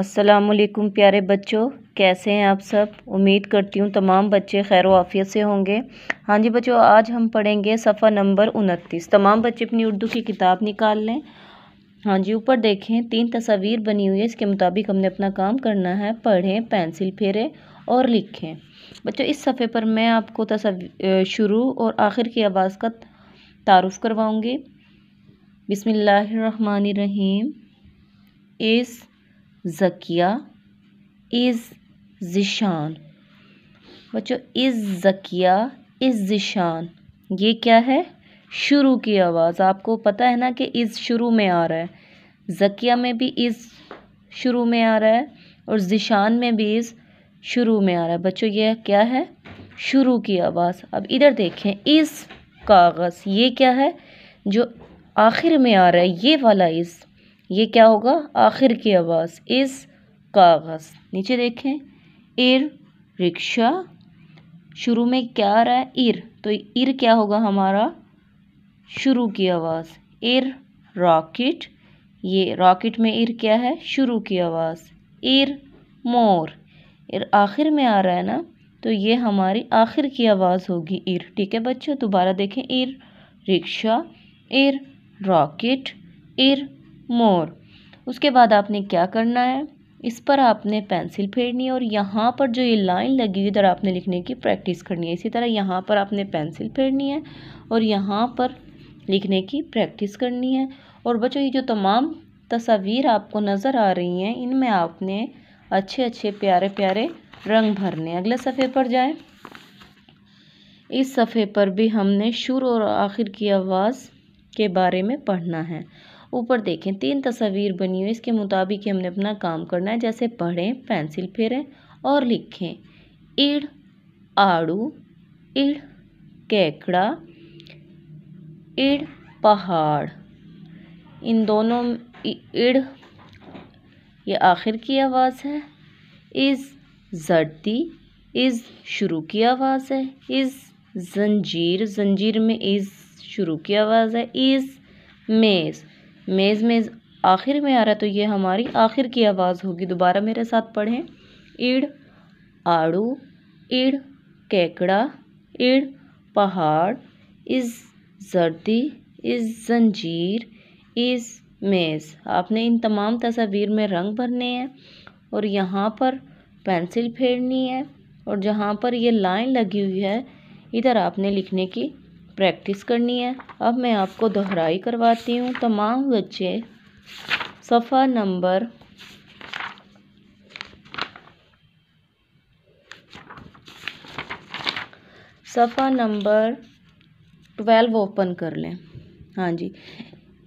असलकुम प्यारे बच्चों कैसे हैं आप सब उम्मीद करती हूँ तमाम बच्चे खैर वाफ़ियत से होंगे हाँ जी बच्चों आज हम पढ़ेंगे सफ़ा नंबर उनतीस तमाम बच्चे अपनी उर्दू की किताब निकाल लें हाँ जी ऊपर देखें तीन तस्वीर बनी हुई है इसके मुताबिक हमने अपना काम करना है पढ़ें पेंसिल फेरें और लिखें बच्चों इस सफ़े पर मैं आपको शुरू और आखिर की आवाज़ का तारफ़ करवाऊँगी रहीम इस ज़किया इज़ ज़िशान बच्चों इज़ ज़किया इज़ ज़िशान ये क्या है शुरू की आवाज़ आपको पता है ना कि इज़ शुरू में आ रहा है ज़किया में भी इज़ शुरू में आ रहा है और ज़िशान में भी इज़ शुरू में आ रहा है बच्चों ये क्या है शुरू की आवाज़ अब इधर देखें इस कागज़ ये क्या है जो आखिर में आ रहा है ये वाला इस ये क्या होगा आखिर की आवाज़ इस कागज़ नीचे देखें इर रिक्शा शुरू में क्या आ रहा है इर तो इर क्या होगा हमारा शुरू की आवाज़ इर रॉकेट ये रॉकेट में इर क्या है शुरू की आवाज़ इर मोर इर आखिर में आ रहा है ना तो ये हमारी आखिर की आवाज़ होगी इर ठीक है बच्चों दोबारा देखें इर रिक्शा इर रॉकेट इर मोर उसके बाद आपने क्या करना है इस पर आपने पेंसिल फेरनी है और यहाँ पर जो ये लाइन लगी हुई इधर आपने लिखने की प्रैक्टिस करनी है इसी तरह यहाँ पर आपने पेंसिल फेरनी है और यहाँ पर लिखने की प्रैक्टिस करनी है और बच्चों ये जो तमाम तस्वीर आपको नज़र आ रही हैं इनमें आपने अच्छे अच्छे प्यारे प्यारे रंग भरने अगले सफ़े पर जाएं इस सफ़े पर भी हमने शुरू और आखिर की आवाज़ के बारे में पढ़ना है ऊपर देखें तीन तस्वीर बनी हुई इसके मुताबिक हमने अपना काम करना है जैसे पढ़ें पेंसिल फेरें और लिखें इड़ आड़ू इड़ केकड़ा इड़ पहाड़ इन दोनों इड़ ये आखिर की आवाज़ है इज़ जर्दी इज़ शुरू की आवाज़ है इज़ जंजीर जंजीर में इज़ शुरू की आवाज़ है इज़ मेज़ मेज़ मेज़ आखिर में आ रहा तो ये हमारी आखिर की आवाज़ होगी दोबारा मेरे साथ पढ़ें ईड़ आड़ू ईड़ केकड़ा ईड़ पहाड़ इस जर्दी इस जंजीर इस मेज़ आपने इन तमाम तस्वीर में रंग भरने हैं और यहाँ पर पेंसिल फेरनी है और जहाँ पर ये लाइन लगी हुई है इधर आपने लिखने की प्रैक्टिस करनी है अब मैं आपको दोहराई करवाती हूँ तमाम बच्चे सफ़ा नंबर सफ़ा नंबर ट्वेल्व ओपन कर लें हाँ जी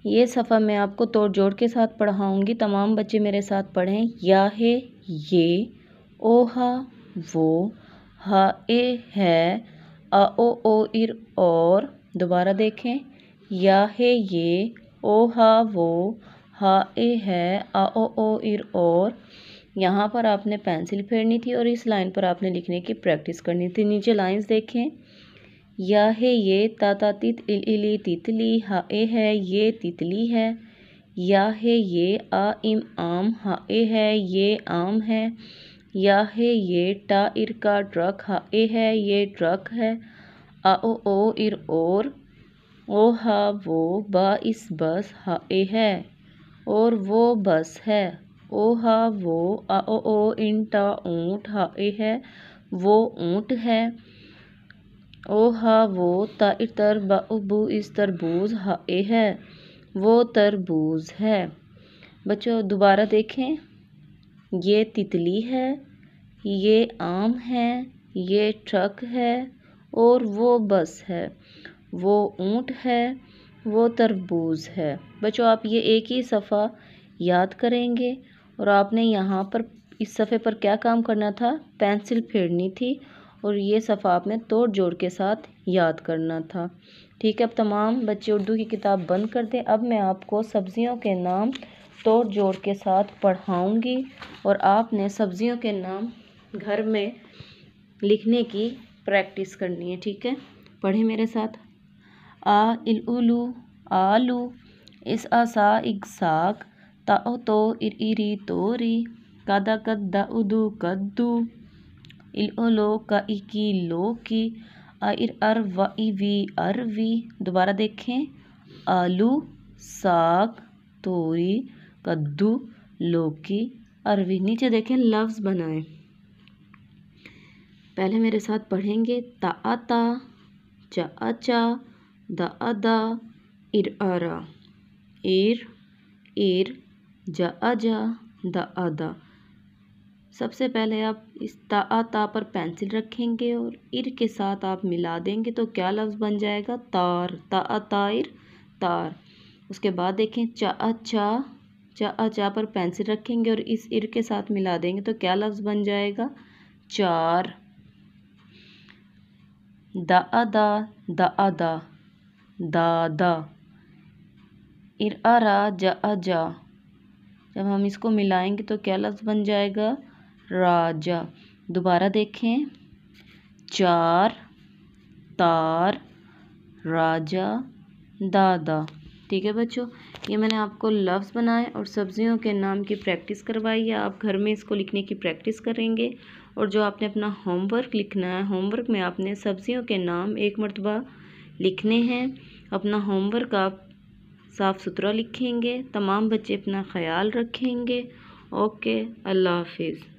ये सफ़ा मैं आपको तोड़ जोड़ के साथ पढ़ाऊँगी तमाम बच्चे मेरे साथ पढ़ें या है ये ओहा वो हा ए है अ ओ ओ इर और दोबारा देखें या है ये ओ हा वो हा ए है अ ओ ओ इर और यहाँ पर आपने पेंसिल फेरनी थी और इस लाइन पर आपने लिखने की प्रैक्टिस करनी थी नीचे लाइंस देखें या है ये ता तित इल इली तितली हा ए है ये तितली है या है ये आ इम आम हा ए है ये आम है है ये टा इर का ट्रक हा ए है ये ट्रक है आ ओ ओ इर और ओ हा वो बा इस बस हा ए है और वो बस है ओ हा वो आ ओ ओ इन टा ऊँट हा ए है वो ऊँट है ओ हा वो तर तर बू इस तरबूज हा ए है वो तरबूज है बच्चों दोबारा देखें ये तितली है ये आम है ये ट्रक है और वो बस है वो ऊँट है वो तरबूज है बच्चों आप ये एक ही सफ़ा याद करेंगे और आपने यहाँ पर इस सफ़े पर क्या काम करना था पेंसिल फेरनी थी और ये सफ़ा आपने तोड़ जोड़ के साथ याद करना था ठीक है अब तमाम बच्चे उर्दू की किताब बंद कर दें अब मैं आपको सब्ज़ियों के नाम तोड़ जोड़ के साथ पढ़ाऊँगी और आपने सब्ज़ियों के नाम घर में लिखने की प्रैक्टिस करनी है ठीक है पढ़े मेरे साथ आ इल उलू आलू इस आसा इगसाक ताओ तो इर इरी तोरी कादा कद्दा उदू कद्दू इल ओलो का इकी लो की इर अर व ई वी अर वी दोबारा देखें आलू साग तोरी कद्दू लौकी अरवी नीचे देखें लफ्ज़ बनाएं पहले मेरे साथ पढ़ेंगे ताता चा चा द द इर अरा इर इर जा अजा द अदा सबसे पहले आप इस ता ता पर पेंसिल रखेंगे और इर के साथ आप मिला देंगे तो क्या लफ्ज़ बन जाएगा तार ता तार तार उसके बाद देखें चा चा चा चा पर पेंसिल रखेंगे और इस इर के साथ मिला देंगे तो क्या लफ्ज़ बन जाएगा चार दा दा दा दा दा दा इर आ रा जा जा जब हम इसको मिलाएंगे तो क्या लफ्ज़ बन जाएगा राजा दोबारा देखें चार तार राजा दादा ठीक है बच्चों ये मैंने आपको लफ्ज़ बनाए और सब्ज़ियों के नाम की प्रैक्टिस करवाई है आप घर में इसको लिखने की प्रैक्टिस करेंगे और जो आपने अपना होमवर्क लिखना है होमवर्क में आपने सब्ज़ियों के नाम एक मरतबा लिखने हैं अपना होमवर्क आप साफ़ सुथरा लिखेंगे तमाम बच्चे अपना ख्याल रखेंगे ओके अल्लाह हाफिज़